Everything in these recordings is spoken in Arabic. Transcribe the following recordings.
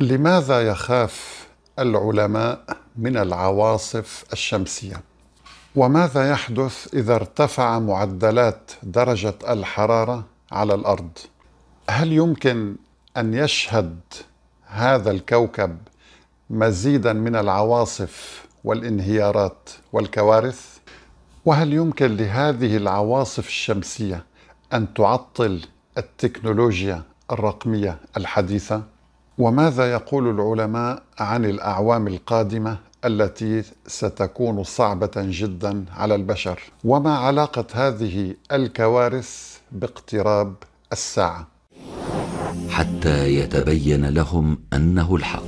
لماذا يخاف العلماء من العواصف الشمسيه وماذا يحدث اذا ارتفع معدلات درجه الحراره على الارض هل يمكن ان يشهد هذا الكوكب مزيدا من العواصف والانهيارات والكوارث وهل يمكن لهذه العواصف الشمسيه ان تعطل التكنولوجيا الرقميه الحديثه وماذا يقول العلماء عن الاعوام القادمه التي ستكون صعبه جدا على البشر وما علاقه هذه الكوارث باقتراب الساعه حتى يتبين لهم انه الحق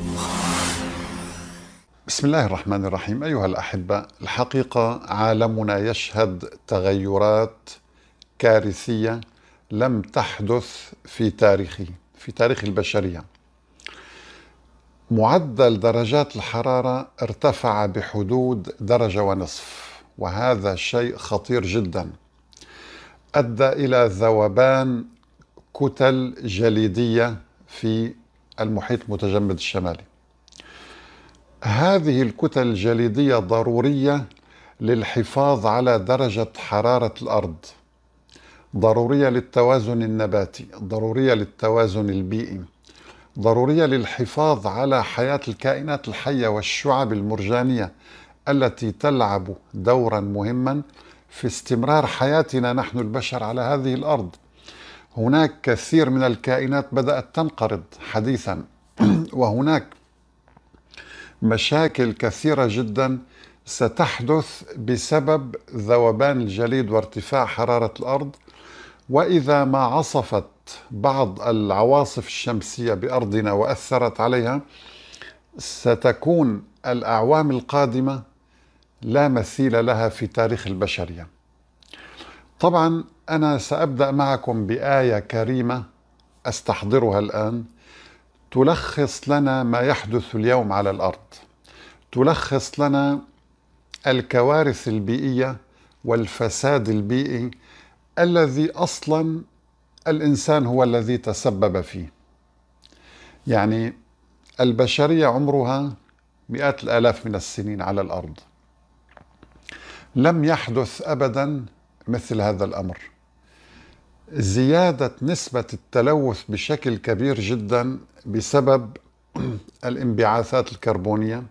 بسم الله الرحمن الرحيم ايها الاحبه الحقيقه عالمنا يشهد تغيرات كارثيه لم تحدث في تاريخه في تاريخ البشريه معدل درجات الحرارة ارتفع بحدود درجة ونصف وهذا شيء خطير جدا أدى إلى ذوبان كتل جليدية في المحيط المتجمد الشمالي هذه الكتل الجليدية ضرورية للحفاظ على درجة حرارة الأرض ضرورية للتوازن النباتي ضرورية للتوازن البيئي ضرورية للحفاظ على حياة الكائنات الحية والشعب المرجانية التي تلعب دورا مهما في استمرار حياتنا نحن البشر على هذه الأرض هناك كثير من الكائنات بدأت تنقرض حديثا وهناك مشاكل كثيرة جدا ستحدث بسبب ذوبان الجليد وارتفاع حرارة الأرض وإذا ما عصفت بعض العواصف الشمسية بأرضنا وأثرت عليها ستكون الأعوام القادمة لا مثيل لها في تاريخ البشرية طبعا أنا سأبدأ معكم بآية كريمة أستحضرها الآن تلخص لنا ما يحدث اليوم على الأرض تلخص لنا الكوارث البيئية والفساد البيئي الذي أصلا الإنسان هو الذي تسبب فيه يعني البشرية عمرها مئات الآلاف من السنين على الأرض لم يحدث أبدا مثل هذا الأمر زيادة نسبة التلوث بشكل كبير جدا بسبب الانبعاثات الكربونية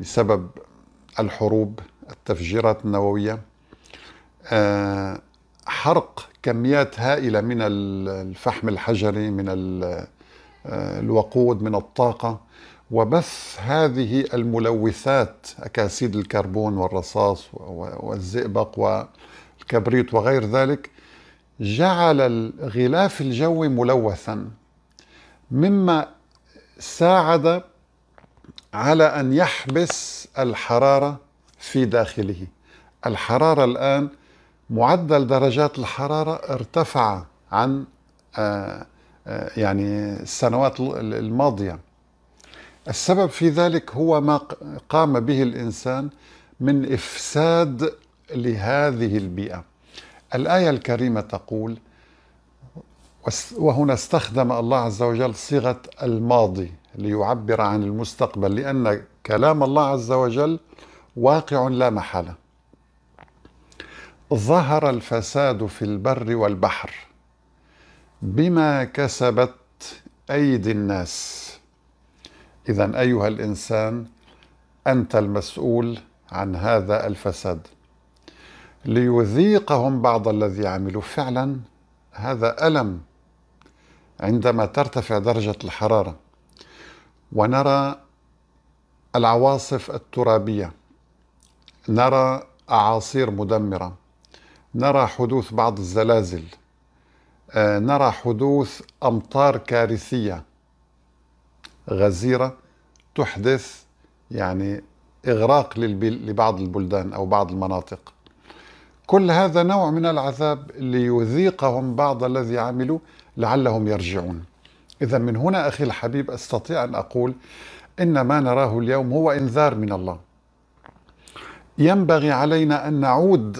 بسبب الحروب التفجيرات النووية آه حرق كميات هائله من الفحم الحجري من آه، الوقود من الطاقه وبث هذه الملوثات اكاسيد الكربون والرصاص والزئبق والكبريت وغير ذلك جعل الغلاف الجوي ملوثا مما ساعد على ان يحبس الحراره في داخله الحراره الان معدل درجات الحرارة ارتفع عن آه، آه، يعني السنوات الماضية السبب في ذلك هو ما قام به الإنسان من إفساد لهذه البيئة الآية الكريمة تقول وهنا استخدم الله عز وجل صيغة الماضي ليعبر عن المستقبل لأن كلام الله عز وجل واقع لا محالة ظهر الفساد في البر والبحر بما كسبت ايدي الناس اذا ايها الانسان انت المسؤول عن هذا الفساد ليذيقهم بعض الذي عملوا فعلا هذا الم عندما ترتفع درجه الحراره ونرى العواصف الترابيه نرى اعاصير مدمره نرى حدوث بعض الزلازل آه، نرى حدوث امطار كارثيه غزيره تحدث يعني اغراق لبعض البلدان او بعض المناطق كل هذا نوع من العذاب ليذيقهم بعض الذي عملوا لعلهم يرجعون اذا من هنا اخي الحبيب استطيع ان اقول ان ما نراه اليوم هو انذار من الله ينبغي علينا ان نعود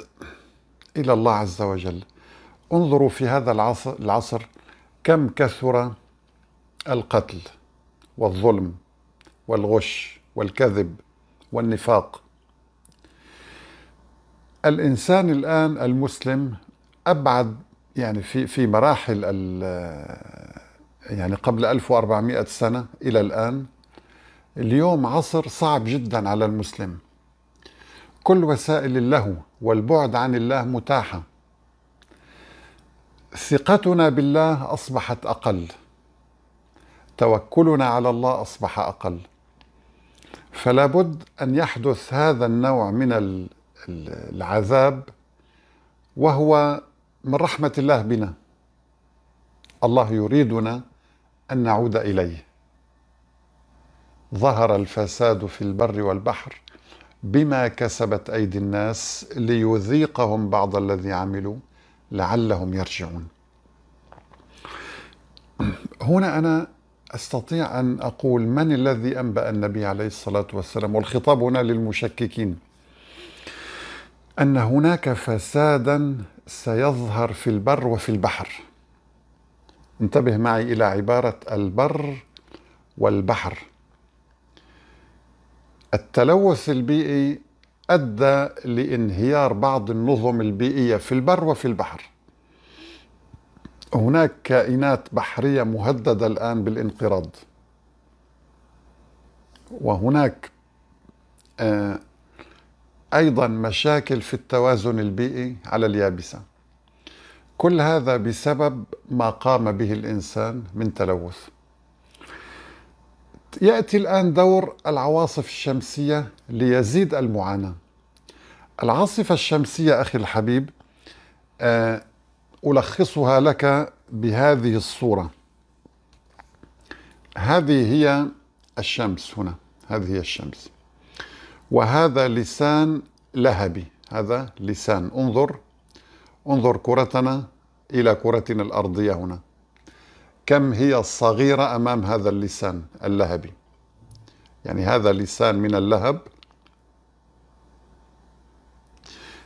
الى الله عز وجل انظروا في هذا العصر, العصر كم كثر القتل والظلم والغش والكذب والنفاق الانسان الان المسلم ابعد يعني في في مراحل يعني قبل 1400 سنه الى الان اليوم عصر صعب جدا على المسلم كل وسائل اللهو والبعد عن الله متاحه ثقتنا بالله اصبحت اقل توكلنا على الله اصبح اقل فلا بد ان يحدث هذا النوع من العذاب وهو من رحمه الله بنا الله يريدنا ان نعود اليه ظهر الفساد في البر والبحر بما كسبت ايدي الناس ليذيقهم بعض الذي عملوا لعلهم يرجعون. هنا انا استطيع ان اقول من الذي انبأ النبي عليه الصلاه والسلام والخطاب هنا للمشككين ان هناك فسادا سيظهر في البر وفي البحر. انتبه معي الى عباره البر والبحر. التلوث البيئي أدى لانهيار بعض النظم البيئية في البر وفي البحر هناك كائنات بحرية مهددة الآن بالانقراض وهناك آه، أيضا مشاكل في التوازن البيئي على اليابسة كل هذا بسبب ما قام به الإنسان من تلوث يأتي الآن دور العواصف الشمسية ليزيد المعاناة العاصفة الشمسية أخي الحبيب آه، ألخصها لك بهذه الصورة هذه هي الشمس هنا هذه هي الشمس وهذا لسان لهبي هذا لسان انظر انظر كرتنا إلى كرتنا الأرضية هنا كم هي صغيرة أمام هذا اللسان اللهبي يعني هذا لسان من اللهب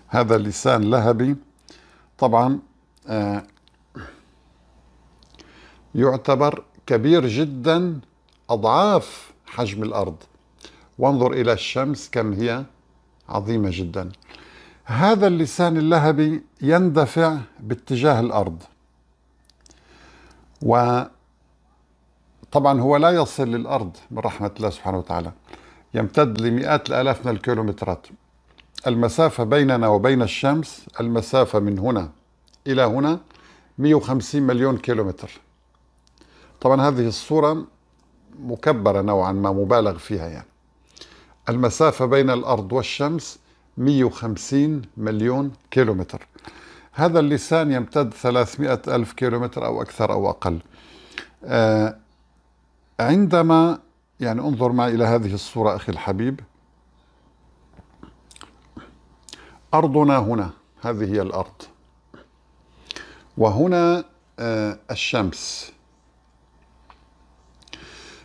هذا لسان لهبي طبعا آه، يعتبر كبير جدا أضعاف حجم الأرض وانظر إلى الشمس كم هي عظيمة جدا هذا اللسان اللهبي يندفع باتجاه الأرض وطبعا هو لا يصل للأرض من رحمة الله سبحانه وتعالى يمتد لمئات الآلاف من الكيلومترات المسافة بيننا وبين الشمس المسافة من هنا إلى هنا 150 مليون كيلومتر طبعا هذه الصورة مكبرة نوعا ما مبالغ فيها يعني المسافة بين الأرض والشمس 150 مليون كيلومتر هذا اللسان يمتد 300 ألف كيلومتر أو أكثر أو أقل آه، عندما يعني انظر معي إلى هذه الصورة أخي الحبيب أرضنا هنا هذه هي الأرض وهنا آه، الشمس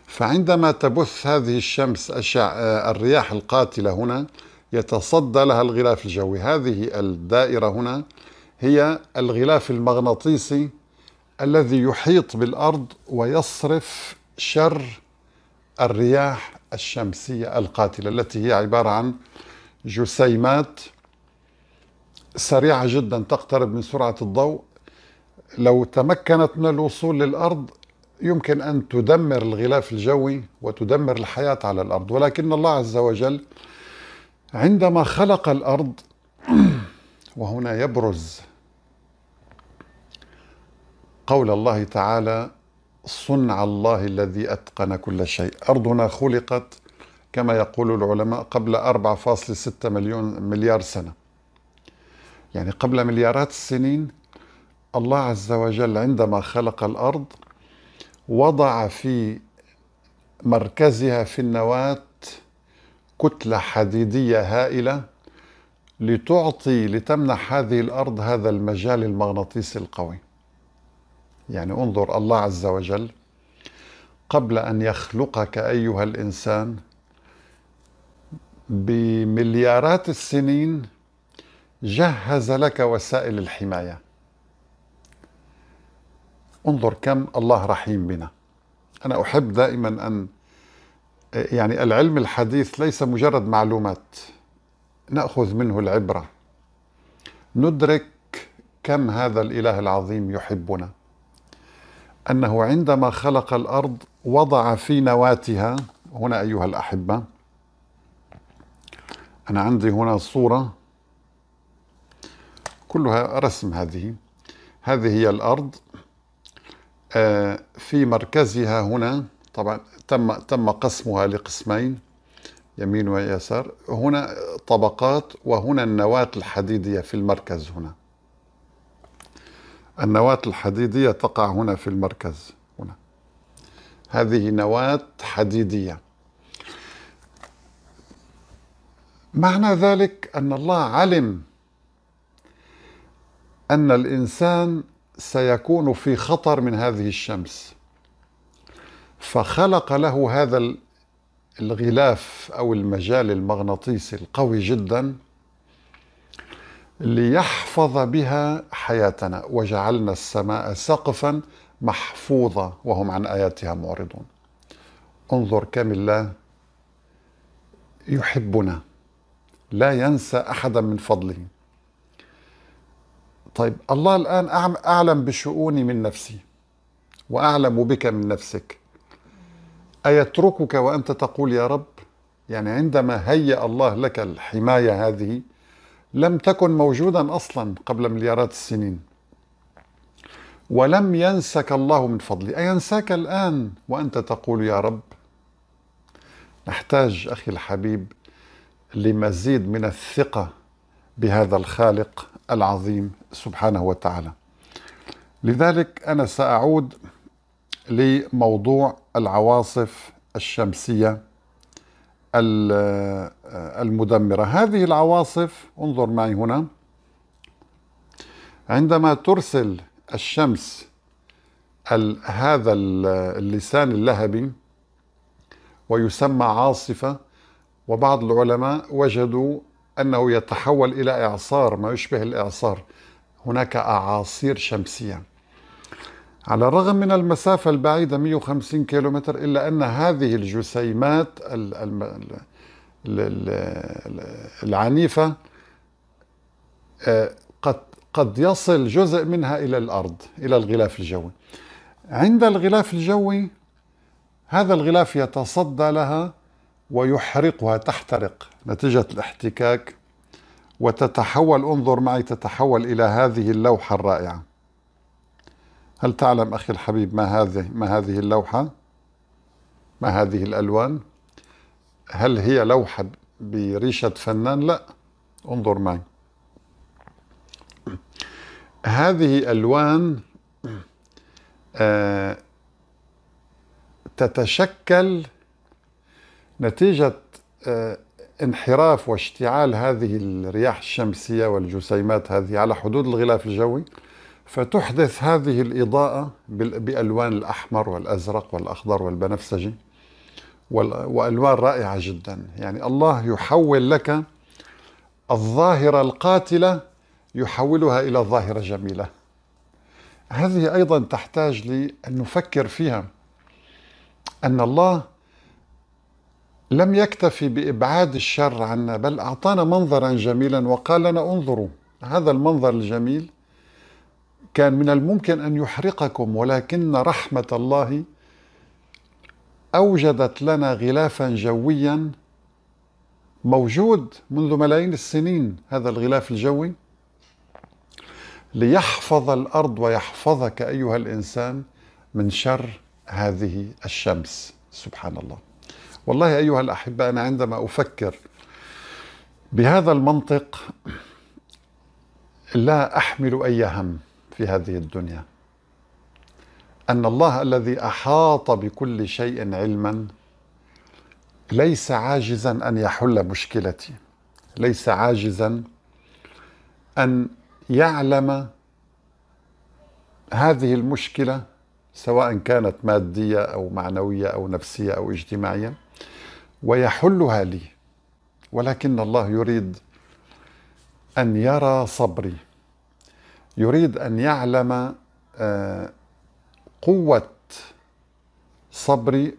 فعندما تبث هذه الشمس أشع... آه، الرياح القاتلة هنا يتصدى لها الغلاف الجوي هذه الدائرة هنا هي الغلاف المغناطيسي الذي يحيط بالأرض ويصرف شر الرياح الشمسية القاتلة التي هي عبارة عن جسيمات سريعة جدا تقترب من سرعة الضوء لو تمكنت من الوصول للأرض يمكن أن تدمر الغلاف الجوي وتدمر الحياة على الأرض ولكن الله عز وجل عندما خلق الأرض وهنا يبرز قول الله تعالى صنع الله الذي أتقن كل شيء أرضنا خلقت كما يقول العلماء قبل 4.6 مليون مليار سنة يعني قبل مليارات السنين الله عز وجل عندما خلق الأرض وضع في مركزها في النواة كتلة حديدية هائلة لتعطي لتمنح هذه الارض هذا المجال المغناطيسي القوي يعني انظر الله عز وجل قبل ان يخلقك ايها الانسان بمليارات السنين جهز لك وسائل الحمايه انظر كم الله رحيم بنا انا احب دائما ان يعني العلم الحديث ليس مجرد معلومات ناخذ منه العبره ندرك كم هذا الاله العظيم يحبنا انه عندما خلق الارض وضع في نواتها هنا ايها الاحبه انا عندي هنا صوره كلها رسم هذه هذه هي الارض آه، في مركزها هنا طبعا تم تم قسمها لقسمين يمين ويسار هنا طبقات وهنا النواة الحديدية في المركز هنا النواة الحديدية تقع هنا في المركز هنا هذه نواة حديدية معنى ذلك أن الله علم أن الإنسان سيكون في خطر من هذه الشمس فخلق له هذا الغلاف أو المجال المغناطيسي القوي جدا ليحفظ بها حياتنا وجعلنا السماء سقفا محفوظة وهم عن آياتها معرضون انظر كم الله يحبنا لا ينسى أحدا من فضله طيب الله الآن أعلم بشؤوني من نفسي وأعلم بك من نفسك أيتركك وأنت تقول يا رب يعني عندما هيأ الله لك الحماية هذه لم تكن موجودا أصلا قبل مليارات السنين ولم ينسك الله من فضله أينساك الآن وأنت تقول يا رب نحتاج أخي الحبيب لمزيد من الثقة بهذا الخالق العظيم سبحانه وتعالى لذلك أنا سأعود لموضوع العواصف الشمسية المدمرة هذه العواصف انظر معي هنا عندما ترسل الشمس هذا اللسان اللهبي ويسمى عاصفة وبعض العلماء وجدوا أنه يتحول إلى إعصار ما يشبه الإعصار هناك أعاصير شمسية على الرغم من المسافة البعيدة 150 كيلومتر إلا أن هذه الجسيمات العنيفة آه، قد قد يصل جزء منها إلى الأرض إلى الغلاف الجوي عند الغلاف الجوي هذا الغلاف يتصدى لها ويحرقها تحترق نتيجة الاحتكاك وتتحول انظر معي تتحول إلى هذه اللوحة الرائعة هل تعلم أخي الحبيب ما هذه ما هذه اللوحة؟ ما هذه الألوان؟ هل هي لوحة بريشة فنان؟ لا انظر معي هذه ألوان آه، تتشكل نتيجة آه، انحراف واشتعال هذه الرياح الشمسية والجسيمات هذه على حدود الغلاف الجوي فتحدث هذه الإضاءة بألوان الأحمر والأزرق والأخضر والبنفسجي وألوان رائعة جدا يعني الله يحول لك الظاهرة القاتلة يحولها إلى ظاهرة جميلة هذه أيضا تحتاج لأن نفكر فيها أن الله لم يكتفي بإبعاد الشر عنا بل أعطانا منظرا جميلا وقال لنا انظروا هذا المنظر الجميل كان من الممكن أن يحرقكم ولكن رحمة الله أوجدت لنا غلافا جويا موجود منذ ملايين السنين هذا الغلاف الجوي ليحفظ الأرض ويحفظك أيها الإنسان من شر هذه الشمس سبحان الله والله أيها الأحبة أنا عندما أفكر بهذا المنطق لا أحمل أي هم في هذه الدنيا ان الله الذي احاط بكل شيء علما ليس عاجزا ان يحل مشكلتي ليس عاجزا ان يعلم هذه المشكله سواء كانت ماديه او معنويه او نفسيه او اجتماعيه ويحلها لي ولكن الله يريد ان يرى صبري يريد أن يعلم آه، قوة صبري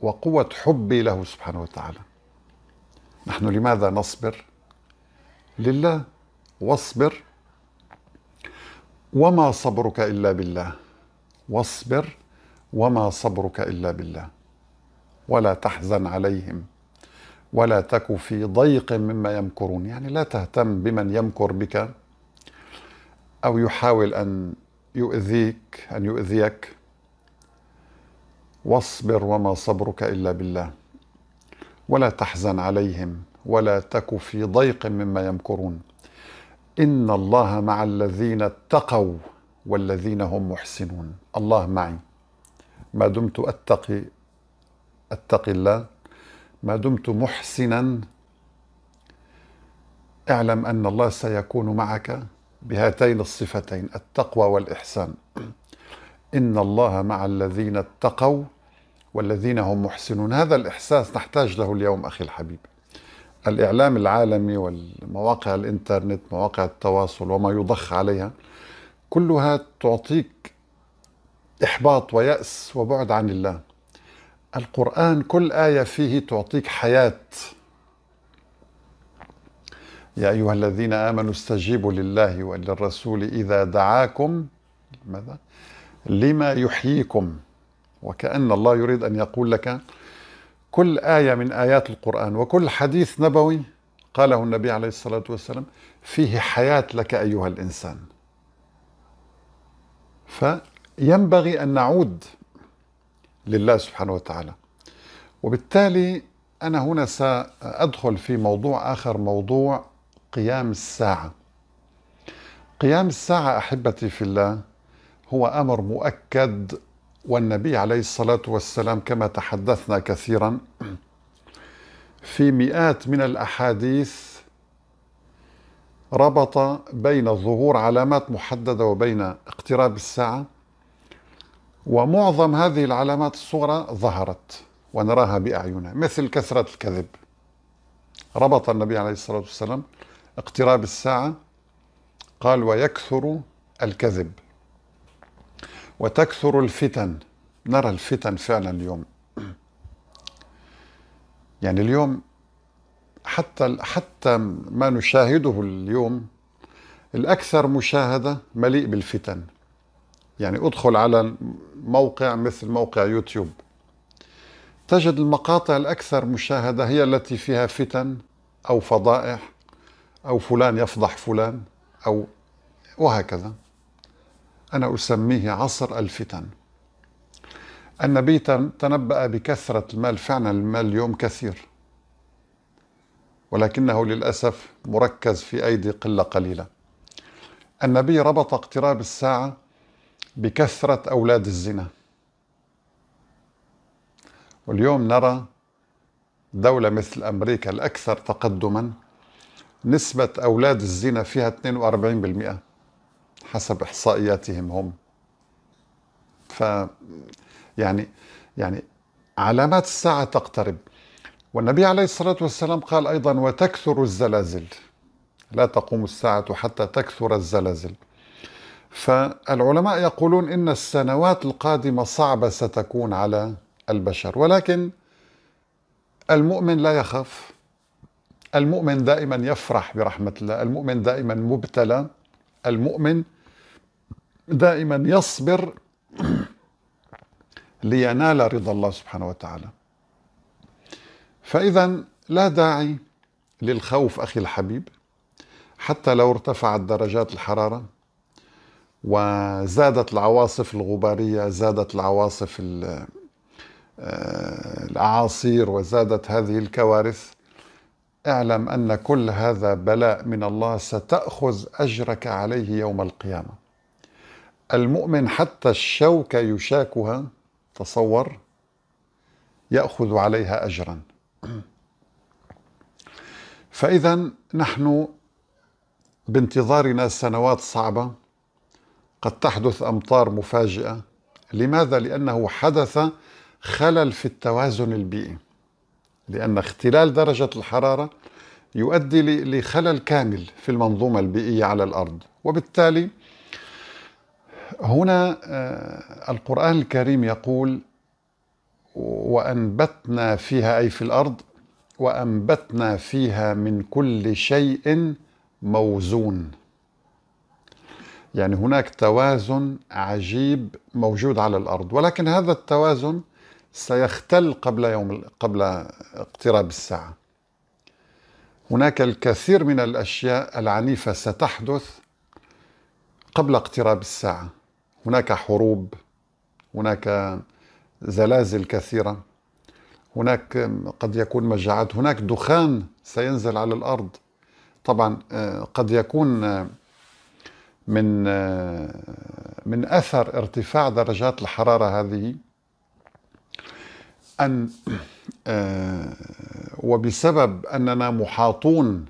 وقوة حبي له سبحانه وتعالى نحن لماذا نصبر لله واصبر وما صبرك إلا بالله واصبر وما صبرك إلا بالله ولا تحزن عليهم ولا تك في ضيق مما يمكرون يعني لا تهتم بمن يمكر بك أو يحاول أن يؤذيك أن يؤذيك واصبر وما صبرك إلا بالله ولا تحزن عليهم ولا تك في ضيق مما يمكرون إن الله مع الذين اتقوا والذين هم محسنون الله معي ما دمت أتقي أتقي الله ما دمت محسنا اعلم أن الله سيكون معك بهاتين الصفتين التقوى والإحسان إن الله مع الذين اتقوا والذين هم محسنون هذا الإحساس نحتاج له اليوم أخي الحبيب الإعلام العالمي والمواقع الإنترنت مواقع التواصل وما يضخ عليها كلها تعطيك إحباط ويأس وبعد عن الله القرآن كل آية فيه تعطيك حياة يا أيها الذين آمنوا استجيبوا لله وللرسول إذا دعاكم ماذا؟ لما يحييكم وكأن الله يريد أن يقول لك كل آية من آيات القرآن وكل حديث نبوي قاله النبي عليه الصلاة والسلام فيه حياة لك أيها الإنسان فينبغي أن نعود لله سبحانه وتعالى وبالتالي أنا هنا سأدخل في موضوع آخر موضوع قيام الساعة قيام الساعة أحبتي في الله هو أمر مؤكد والنبي عليه الصلاة والسلام كما تحدثنا كثيرا في مئات من الأحاديث ربط بين ظهور علامات محددة وبين اقتراب الساعة ومعظم هذه العلامات الصغرى ظهرت ونراها بأعيننا مثل كثرة الكذب ربط النبي عليه الصلاة والسلام اقتراب الساعة قال ويكثر الكذب وتكثر الفتن نرى الفتن فعلا اليوم يعني اليوم حتى حتى ما نشاهده اليوم الاكثر مشاهده مليء بالفتن يعني ادخل على موقع مثل موقع يوتيوب تجد المقاطع الاكثر مشاهده هي التي فيها فتن او فضائح أو فلان يفضح فلان أو وهكذا أنا أسميه عصر الفتن النبي تنبأ بكثرة المال فعلا المال اليوم كثير ولكنه للأسف مركز في أيدي قلة قليلة النبي ربط اقتراب الساعة بكثرة أولاد الزنا واليوم نرى دولة مثل أمريكا الأكثر تقدما نسبة أولاد الزنا فيها 42% حسب إحصائياتهم هم ف يعني يعني علامات الساعة تقترب والنبي عليه الصلاة والسلام قال أيضا وتكثر الزلازل لا تقوم الساعة حتى تكثر الزلازل فالعلماء يقولون إن السنوات القادمة صعبة ستكون على البشر ولكن المؤمن لا يخاف المؤمن دائما يفرح برحمة الله المؤمن دائما مبتلى المؤمن دائما يصبر لينال رضا الله سبحانه وتعالى فإذا لا داعي للخوف أخي الحبيب حتى لو ارتفعت درجات الحرارة وزادت العواصف الغبارية زادت العواصف آه، الأعاصير وزادت هذه الكوارث اعلم ان كل هذا بلاء من الله ستاخذ اجرك عليه يوم القيامه المؤمن حتى الشوكه يشاكها تصور ياخذ عليها اجرا فاذا نحن بانتظارنا سنوات صعبه قد تحدث امطار مفاجئه لماذا لانه حدث خلل في التوازن البيئي لأن اختلال درجة الحرارة يؤدي لخلل كامل في المنظومة البيئية على الأرض وبالتالي هنا آه، القرآن الكريم يقول وأنبتنا فيها أي في الأرض وأنبتنا فيها من كل شيء موزون يعني هناك توازن عجيب موجود على الأرض ولكن هذا التوازن سيختل قبل يوم قبل اقتراب الساعة هناك الكثير من الأشياء العنيفة ستحدث قبل اقتراب الساعة هناك حروب هناك زلازل كثيرة هناك قد يكون مجاعات هناك دخان سينزل على الأرض طبعا آه، قد يكون آه، من آه، من أثر ارتفاع درجات الحرارة هذه أن آه، وبسبب أننا محاطون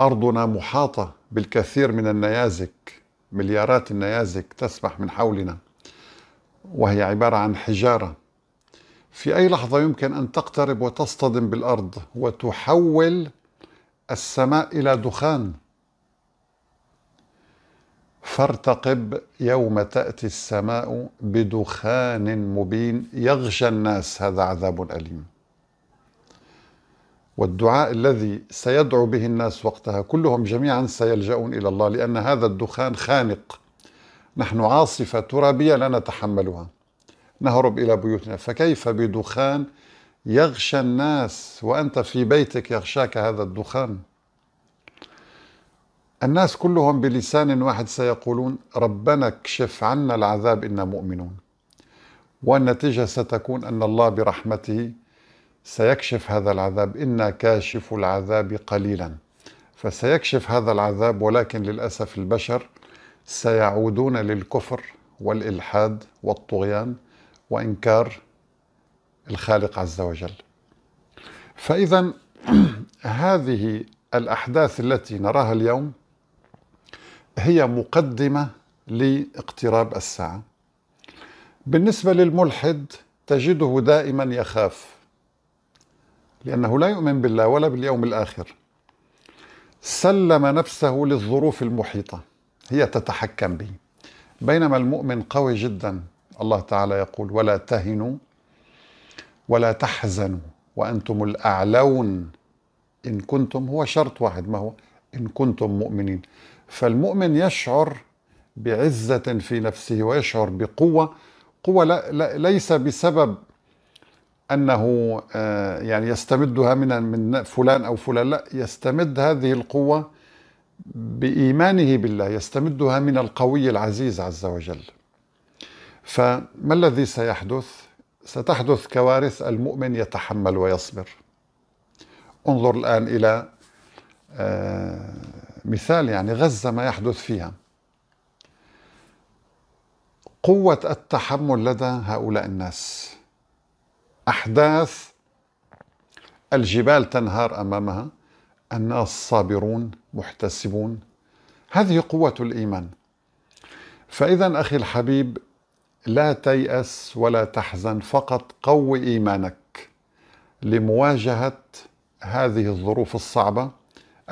أرضنا محاطة بالكثير من النيازك مليارات النيازك تسبح من حولنا وهي عبارة عن حجارة في أي لحظة يمكن أن تقترب وتصطدم بالأرض وتحول السماء إلى دخان فارتقب يوم تأتي السماء بدخان مبين يغشى الناس هذا عذاب أليم والدعاء الذي سيدعو به الناس وقتها كلهم جميعا سيلجؤون إلى الله لأن هذا الدخان خانق نحن عاصفة ترابية لا نتحملها نهرب إلى بيوتنا فكيف بدخان يغشى الناس وأنت في بيتك يغشاك هذا الدخان الناس كلهم بلسان واحد سيقولون ربنا اكشف عنا العذاب إنا مؤمنون والنتيجة ستكون أن الله برحمته سيكشف هذا العذاب إنا كاشف العذاب قليلا فسيكشف هذا العذاب ولكن للأسف البشر سيعودون للكفر والإلحاد والطغيان وإنكار الخالق عز وجل فإذا هذه الأحداث التي نراها اليوم هي مقدمة لاقتراب الساعة بالنسبة للملحد تجده دائما يخاف لأنه لا يؤمن بالله ولا باليوم الآخر سلم نفسه للظروف المحيطة هي تتحكم به بينما المؤمن قوي جدا الله تعالى يقول ولا تهنوا ولا تحزنوا وأنتم الأعلون إن كنتم هو شرط واحد ما هو إن كنتم مؤمنين فالمؤمن يشعر بعزة في نفسه ويشعر بقوة قوة لا لا ليس بسبب أنه آه، يعني يستمدها من من فلان أو فلان لا يستمد هذه القوة بإيمانه بالله يستمدها من القوي العزيز عز وجل فما الذي سيحدث؟ ستحدث كوارث المؤمن يتحمل ويصبر انظر الآن إلى آه، مثال يعني غزة ما يحدث فيها قوة التحمل لدى هؤلاء الناس أحداث الجبال تنهار أمامها الناس صابرون محتسبون هذه قوة الإيمان فإذا أخي الحبيب لا تيأس ولا تحزن فقط قو إيمانك لمواجهة هذه الظروف الصعبة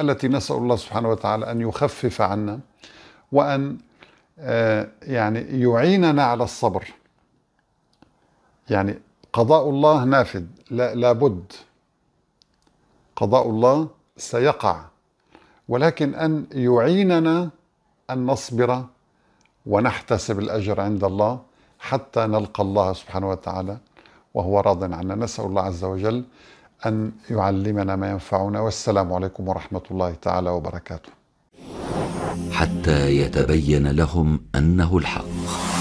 التي نسأل الله سبحانه وتعالى أن يخفف عنا وأن آه، يعني يعيننا على الصبر يعني قضاء الله نافذ لا لابد قضاء الله سيقع ولكن أن يعيننا أن نصبر ونحتسب الأجر عند الله حتى نلقى الله سبحانه وتعالى وهو راض عنا نسأل الله عز وجل أن يعلمنا ما ينفعنا والسلام عليكم ورحمة الله تعالى وبركاته حتى يتبين لهم أنه الحق